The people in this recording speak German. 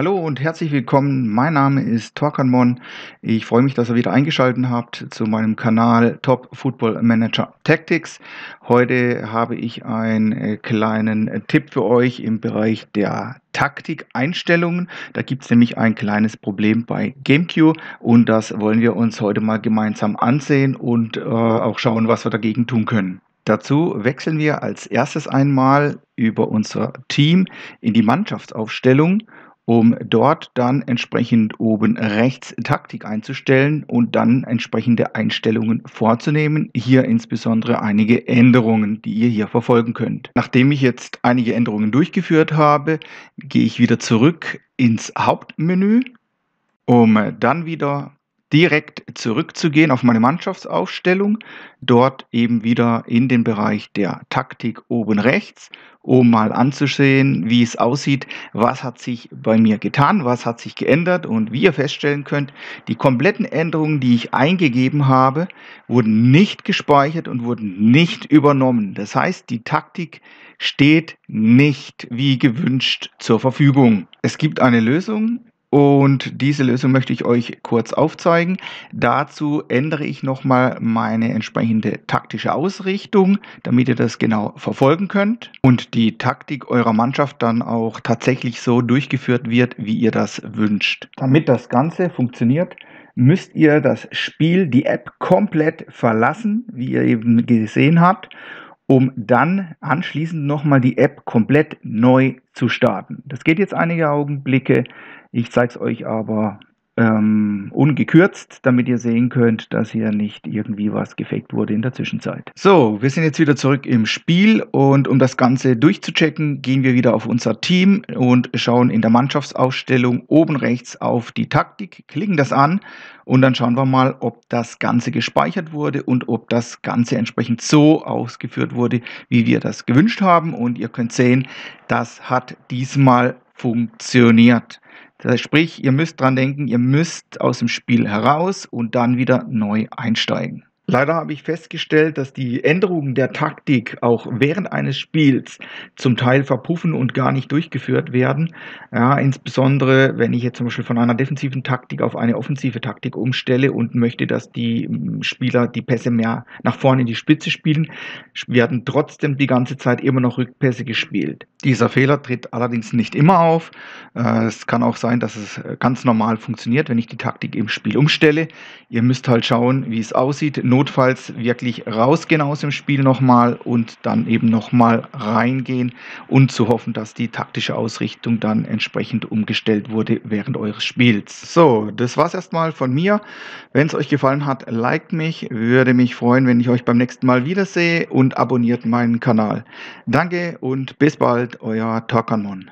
Hallo und herzlich willkommen. Mein Name ist Torkan Mon. Ich freue mich, dass ihr wieder eingeschaltet habt zu meinem Kanal Top Football Manager Tactics. Heute habe ich einen äh, kleinen äh, Tipp für euch im Bereich der Taktikeinstellungen. Da gibt es nämlich ein kleines Problem bei GameCube und das wollen wir uns heute mal gemeinsam ansehen und äh, auch schauen, was wir dagegen tun können. Dazu wechseln wir als erstes einmal über unser Team in die Mannschaftsaufstellung um dort dann entsprechend oben rechts Taktik einzustellen und dann entsprechende Einstellungen vorzunehmen. Hier insbesondere einige Änderungen, die ihr hier verfolgen könnt. Nachdem ich jetzt einige Änderungen durchgeführt habe, gehe ich wieder zurück ins Hauptmenü, um dann wieder direkt zurückzugehen auf meine Mannschaftsaufstellung, dort eben wieder in den Bereich der Taktik oben rechts, um mal anzusehen, wie es aussieht, was hat sich bei mir getan, was hat sich geändert und wie ihr feststellen könnt, die kompletten Änderungen, die ich eingegeben habe, wurden nicht gespeichert und wurden nicht übernommen. Das heißt, die Taktik steht nicht wie gewünscht zur Verfügung. Es gibt eine Lösung, und diese Lösung möchte ich euch kurz aufzeigen. Dazu ändere ich nochmal meine entsprechende taktische Ausrichtung, damit ihr das genau verfolgen könnt und die Taktik eurer Mannschaft dann auch tatsächlich so durchgeführt wird, wie ihr das wünscht. Damit das Ganze funktioniert, müsst ihr das Spiel, die App komplett verlassen, wie ihr eben gesehen habt um dann anschließend nochmal die App komplett neu zu starten. Das geht jetzt einige Augenblicke. Ich zeige es euch aber ähm, ungekürzt, damit ihr sehen könnt, dass hier nicht irgendwie was gefaked wurde in der Zwischenzeit. So, wir sind jetzt wieder zurück im Spiel und um das Ganze durchzuchecken, gehen wir wieder auf unser Team und schauen in der Mannschaftsausstellung oben rechts auf die Taktik, klicken das an und dann schauen wir mal, ob das Ganze gespeichert wurde und ob das Ganze entsprechend so ausgeführt wurde, wie wir das gewünscht haben und ihr könnt sehen, das hat diesmal funktioniert. Das heißt, sprich, ihr müsst dran denken, ihr müsst aus dem Spiel heraus und dann wieder neu einsteigen. Leider habe ich festgestellt, dass die Änderungen der Taktik auch während eines Spiels zum Teil verpuffen und gar nicht durchgeführt werden. Ja, insbesondere, wenn ich jetzt zum Beispiel von einer defensiven Taktik auf eine offensive Taktik umstelle und möchte, dass die hm, Spieler die Pässe mehr nach vorne in die Spitze spielen, werden trotzdem die ganze Zeit immer noch Rückpässe gespielt. Dieser Fehler tritt allerdings nicht immer auf. Äh, es kann auch sein, dass es äh, ganz normal funktioniert, wenn ich die Taktik im Spiel umstelle. Ihr müsst halt schauen, wie es aussieht. Not notfalls wirklich rausgehen aus dem Spiel nochmal und dann eben nochmal reingehen und zu hoffen, dass die taktische Ausrichtung dann entsprechend umgestellt wurde während eures Spiels. So, das war's erstmal von mir. Wenn es euch gefallen hat, liked mich, würde mich freuen, wenn ich euch beim nächsten Mal wiedersehe und abonniert meinen Kanal. Danke und bis bald, euer Tokanmon.